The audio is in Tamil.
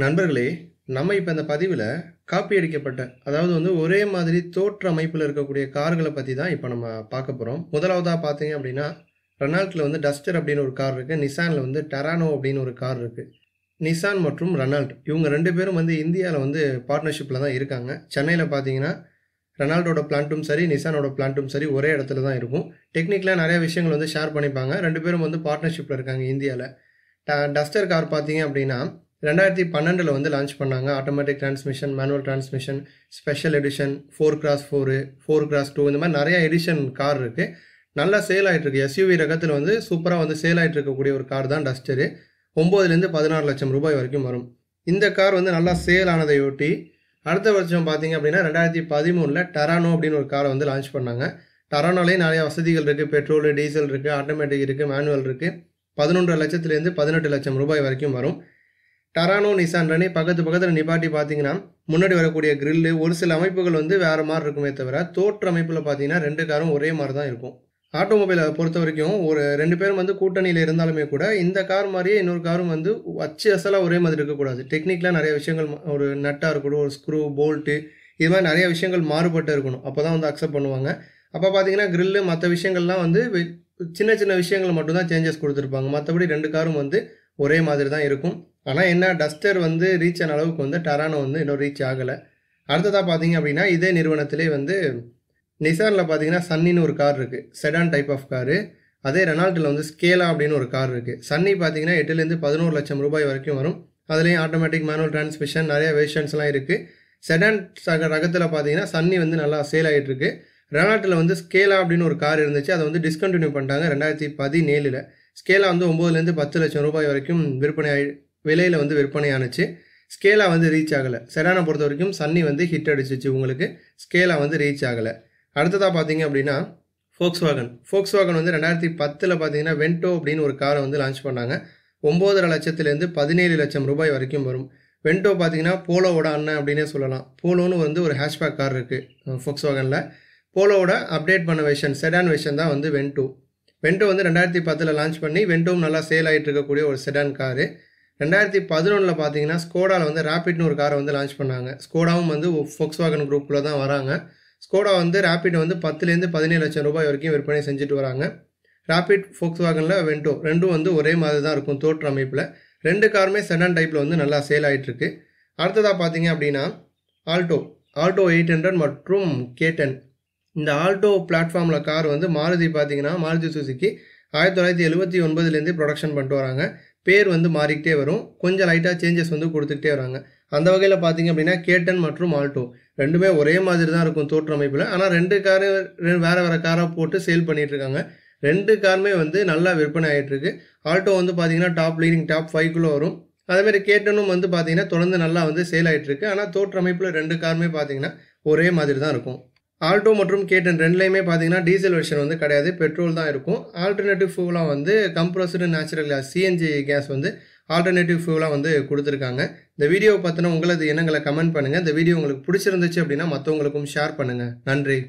நண்பர்களே நம்ம இப்போ இந்த பதிவில் காப்பி அடிக்கப்பட்ட அதாவது வந்து ஒரே மாதிரி தோற்ற அமைப்பில் இருக்கக்கூடிய கார்களை பற்றி தான் இப்போ நம்ம பார்க்க போகிறோம் முதலாவதாக பார்த்தீங்க அப்படின்னா ரெனால்ட்டில் வந்து டஸ்டர் அப்படின்னு ஒரு கார் இருக்குது நிசானில் வந்து டெரானோ அப்படின்னு ஒரு கார் இருக்குது நிசான் மற்றும் ரெனால்ட் இவங்க ரெண்டு பேரும் வந்து இந்தியாவில் வந்து பார்ட்னர்ஷிப்பில் தான் இருக்காங்க சென்னையில் பார்த்தீங்கன்னா ரெனால்டோட பிளான்ட்டும் சரி நிசானோட பிளான்ட்டும் சரி ஒரே இடத்துல தான் இருக்கும் டெக்னிக்கலாக நிறைய விஷயங்கள் வந்து ஷேர் பண்ணிப்பாங்க ரெண்டு பேரும் வந்து பார்ட்னர்ஷிப்பில் இருக்காங்க இந்தியாவில் ட டஸ்டர் கார் பார்த்தீங்க அப்படின்னா ரெண்டாயிரத்தி பன்னெண்டில் வந்து லான்ச் பண்ணாங்க automatic transmission manual transmission special edition four cross four four cross two இந்த மாதிரி நிறையா எடிஷன் கார் இருக்குது நல்லா சேல் ஆகிட்டுருக்கு எஸ்யூவி ரகத்தில் வந்து சூப்பராக வந்து சேல் ஆகிட்டு இருக்கக்கூடிய ஒரு கார் தான் டஸ்டரு ஒம்போதுலேருந்து பதினாறு லட்சம் ரூபாய் வரைக்கும் வரும் இந்த கார் வந்து நல்லா சேல் ஆனதையொட்டி அடுத்த வருஷம் பார்த்தீங்க அப்படின்னா ரெண்டாயிரத்தி பதிமூணில் டரானோ அப்படின்னு ஒரு காரை வந்து லான்ச் பண்ணாங்க டரானோலேயும் நிறையா வசதிகள் இருக்குது பெட்ரோலு டீசல் இருக்குது ஆட்டோமேட்டிக் இருக்குது மேனுவல் இருக்குது பதினொன்றரை லட்சத்துலேருந்து பதினெட்டு லட்சம் ரூபாய் வரைக்கும் வரும் டரானோ நிசான் பக்கத்து பக்கத்தில் நிப்பாட்டி பார்த்தீங்கன்னா முன்னாடி வரக்கூடிய கிரில்லு ஒரு சில அமைப்புகள் வந்து வேறு மாதிரி இருக்குமே தவிர தோற்ற அமைப்பில் பார்த்தீங்கன்னா ரெண்டு காரும் ஒரே மாதிரி தான் இருக்கும் ஆட்டோமொபைலை பொறுத்த வரைக்கும் ஒரு ரெண்டு பேரும் வந்து கூட்டணியில் இருந்தாலுமே கூட இந்த கார் மாதிரியே இன்னொரு காரும் வந்து அச்சு அசலாக ஒரே மாதிரி இருக்கக்கூடாது டெக்னிக்கலாக நிறைய விஷயங்கள் ஒரு நட்டாக இருக்கட்டும் ஒரு ஸ்க்ரூ போல்ட்டு இது மாதிரி நிறைய விஷயங்கள் மாறுபட்டு இருக்கணும் அப்போ தான் வந்து அக்செப்ட் பண்ணுவாங்க அப்போ பார்த்தீங்கன்னா கிரில்லு மற்ற விஷயங்கள்லாம் வந்து சின்ன சின்ன விஷயங்கள் மட்டும்தான் சேஞ்சஸ் கொடுத்துருப்பாங்க மற்றபடி ரெண்டு காரும் வந்து ஒரே மாதிரி தான் இருக்கும் ஆனால் என்ன டஸ்டர் வந்து ரீச் ஆன அளவுக்கு வந்து டரானோ வந்து இன்னும் ரீச் ஆகலை அடுத்ததாக பார்த்தீங்க அப்படின்னா இதே நிறுவனத்திலே வந்து நிசாரில் பார்த்தீங்கன்னா சன்னின்னு ஒரு கார் இருக்குது செடான் டைப் ஆஃப் காரு அதே ரெனால்ட்டில் வந்து ஸ்கேலா அப்படின்னு ஒரு கார் இருக்குது சன்னி பார்த்தீங்கன்னா எட்டுலேருந்து பதினோரு லட்சம் ரூபாய் வரைக்கும் வரும் அதுலேயும் ஆட்டோமேட்டிக் மேனுவல் டிரான்ஸ்மிஷன் நிறைய வேஷன்ஸ்லாம் இருக்குது செடான் சக ரகத்தில் பார்த்தீங்கன்னா சன்னி வந்து நல்லா சேல் ஆகிட்டுருக்கு ரெனால்ட்டில் வந்து ஸ்கேலா அப்படின்னு ஒரு கார் இருந்துச்சு அதை வந்து டிஸ்கண்டினியூ பண்ணிட்டாங்க ரெண்டாயிரத்தி பதினேழில் ஸ்கேலா வந்து ஒம்போதுலேருந்து பத்து லட்சம் ரூபாய் வரைக்கும் விற்பனை ஆகி விலையில் வந்து விற்பனையானுச்சு ஸ்கேலாக வந்து ரீச் ஆகலை செடானை பொறுத்த வரைக்கும் சன்னி வந்து ஹிட் அடிச்சிச்சு உங்களுக்கு ஸ்கேலாக வந்து ரீச் ஆகலை அடுத்ததாக பார்த்தீங்க அப்படின்னா ஃபோக்ஸ் வாகன் ஃபோக்ஸ் வாகன் வந்து ரெண்டாயிரத்தி பத்தில் பார்த்தீங்கன்னா வென்டோ அப்படின்னு ஒரு காரை வந்து லான்ச் பண்ணாங்க ஒம்போதரை லட்சத்துலேருந்து பதினேழு லட்சம் ரூபாய் வரைக்கும் வரும் வென்டோ பார்த்தீங்கன்னா போலோவோட அண்ணன் அப்படின்னே சொல்லலாம் போலோன்னு வந்து ஒரு ஹேஷ்பேக் கார் இருக்குது ஃபோக்ஸ் வாகனில் போலோவோட அப்டேட் பண்ண வெஷன் செடான் வெஷன் தான் வந்து வென்டோ வென்டோ வந்து ரெண்டாயிரத்தி பத்தில் லான்ச் பண்ணி வென்டோவும் நல்லா சேல் ஆகிட்டு இருக்கக்கூடிய ஒரு செடான் காரு ரெண்டாயிரத்தி பதினொன்றில் பார்த்தீங்கன்னா ஸ்கோடாவில் வந்து ரேப்பிட்னு ஒரு காரை வந்து லான்ச் பண்ணாங்க ஸ்கோடாவும் வந்து ஃபோக்ஸ் வாகன் குரூப்பில் தான் வராங்க ஸ்கோடா வந்து ரேப்பிட் வந்து பத்துலேருந்து பதினேழு லட்சம் ரூபாய் வரைக்கும் விற்பனை செஞ்சுட்டு வராங்க ரேப்பிட் ஃபோக்ஸ் வாகனில் வெண்டோ ரெண்டும் வந்து ஒரே மாதிரி தான் இருக்கும் தோற்ற அமைப்பில் ரெண்டு காருமே செடான் டைப்பில் வந்து நல்லா சேல் ஆகிட்டுருக்கு அடுத்ததாக பார்த்தீங்க அப்படின்னா ஆல்டோ ஆல்டோ எயிட் ஹண்ட்ரட் மற்றும் கேட்டன் இந்த ஆல்டோ பிளாட்ஃபார்மில் கார் வந்து மாருதி பார்த்தீங்கன்னா மாருதி சுசுக்கி ஆயிரத்தி தொள்ளாயிரத்தி எழுபத்தி ஒன்பதுலேருந்து ப்ரொடக்ஷன் பண்ணிட்டு வராங்க பேர் வந்து மாறிக்கிட்டே வரும் கொஞ்சம் லைட்டாக சேஞ்சஸ் வந்து கொடுத்துக்கிட்டே வராங்க அந்த வகையில் பார்த்தீங்க அப்படின்னா கேட்டன் மற்றும் ஆல்டோ ரெண்டுமே ஒரே மாதிரி தான் இருக்கும் தோற்ற அமைப்பில் ஆனால் ரெண்டு காரு வேறு வேறு காராக போட்டு சேல் பண்ணிகிட்ருக்காங்க ரெண்டு காருமே வந்து நல்லா விற்பனை ஆகிட்டுருக்கு ஆல்டோ வந்து பார்த்தீங்கன்னா டாப் லீடிங் டாப் ஃபைவ்குள்ளே வரும் அதேமாதிரி கேட்டனும் வந்து பார்த்தீங்கன்னா தொடர்ந்து நல்லா வந்து சேல் ஆகிட்டுருக்கு ஆனால் தோற்ற அமைப்பில் ரெண்டு காருமே பார்த்தீங்கன்னா ஒரே மாதிரி தான் இருக்கும் ஆல்டோ மற்றும் கேட்டன் ரெண்டுலேயுமே பார்த்தீங்கன்னா டீசல் வெர்ஷன் வந்து கிடையாது பெட்ரோல் தான் இருக்கும் ஆல்டர்னேட்டிவ் ஃபியூலாக வந்து compressed natural gas CNG gas வந்து ஆல்டர்னேட்டிவ் ஃபியூலாக வந்து கொடுத்துருக்காங்க இந்த வீடியோவை பார்த்தோன்னா உங்களது எண்ணங்களை கமெண்ட் பண்ணுங்கள் இந்த வீடியோ உங்களுக்கு பிடிச்சிருந்துச்சு அப்படின்னா மற்றவங்களுக்கும் ஷேர் பண்ணுங்கள் நன்றி